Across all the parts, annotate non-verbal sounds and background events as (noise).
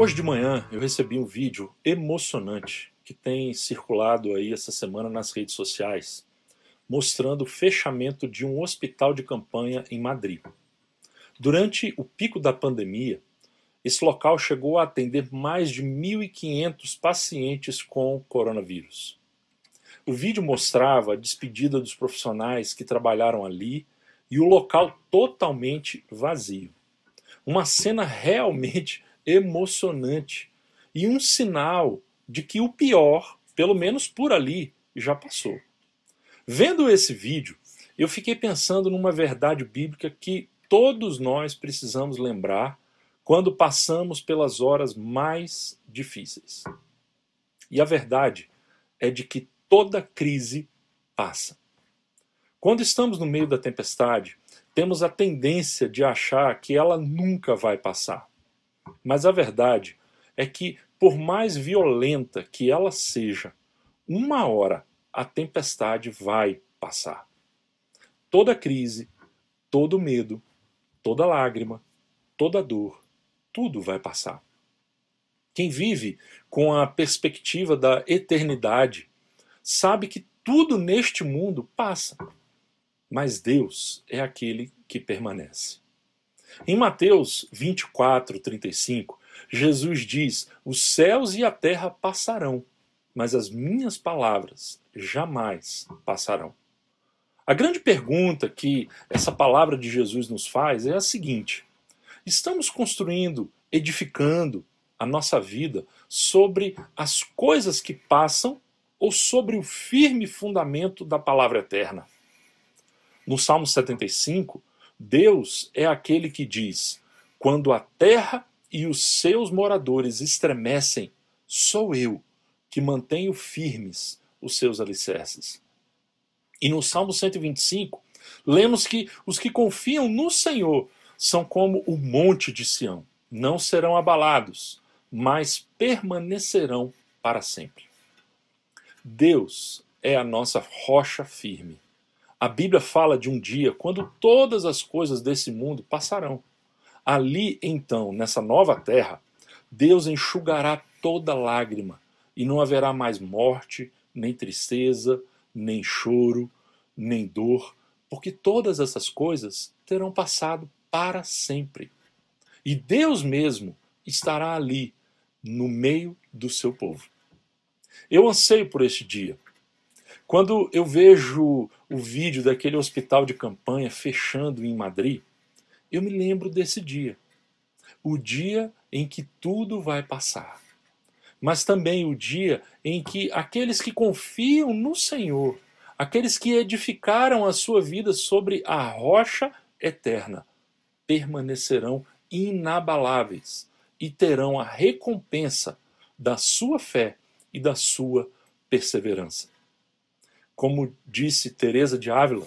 Hoje de manhã eu recebi um vídeo emocionante que tem circulado aí essa semana nas redes sociais, mostrando o fechamento de um hospital de campanha em Madrid. Durante o pico da pandemia, esse local chegou a atender mais de 1.500 pacientes com coronavírus. O vídeo mostrava a despedida dos profissionais que trabalharam ali e o local totalmente vazio. Uma cena (laughs) realmente emocionante e um sinal de que o pior, pelo menos por ali, já passou. Vendo esse vídeo, eu fiquei pensando numa verdade bíblica que todos nós precisamos lembrar quando passamos pelas horas mais difíceis. E a verdade é de que toda crise passa. Quando estamos no meio da tempestade, temos a tendência de achar que ela nunca vai passar. Mas a verdade é que, por mais violenta que ela seja, uma hora a tempestade vai passar. Toda crise, todo medo, toda lágrima, toda dor, tudo vai passar. Quem vive com a perspectiva da eternidade sabe que tudo neste mundo passa, mas Deus é aquele que permanece. Em Mateus 24, 35, Jesus diz: Os céus e a terra passarão, mas as minhas palavras jamais passarão. A grande pergunta que essa palavra de Jesus nos faz é a seguinte: estamos construindo, edificando a nossa vida sobre as coisas que passam ou sobre o firme fundamento da palavra eterna? No Salmo 75, Deus é aquele que diz: quando a terra e os seus moradores estremecem, sou eu que mantenho firmes os seus alicerces. E no Salmo 125, lemos que os que confiam no Senhor são como o monte de Sião, não serão abalados, mas permanecerão para sempre. Deus é a nossa rocha firme a Bíblia fala de um dia quando todas as coisas desse mundo passarão. Ali, então, nessa nova terra, Deus enxugará toda lágrima e não haverá mais morte, nem tristeza, nem choro, nem dor, porque todas essas coisas terão passado para sempre. E Deus mesmo estará ali, no meio do seu povo. Eu anseio por este dia, quando eu vejo o vídeo daquele hospital de campanha fechando em Madrid, eu me lembro desse dia. O dia em que tudo vai passar. Mas também o dia em que aqueles que confiam no Senhor, aqueles que edificaram a sua vida sobre a rocha eterna, permanecerão inabaláveis e terão a recompensa da sua fé e da sua perseverança. Como disse Teresa de Ávila,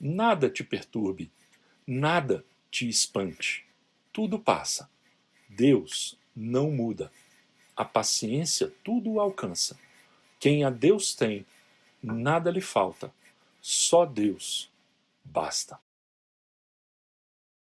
nada te perturbe, nada te espante. Tudo passa. Deus não muda. A paciência tudo alcança. Quem a Deus tem, nada lhe falta. Só Deus basta.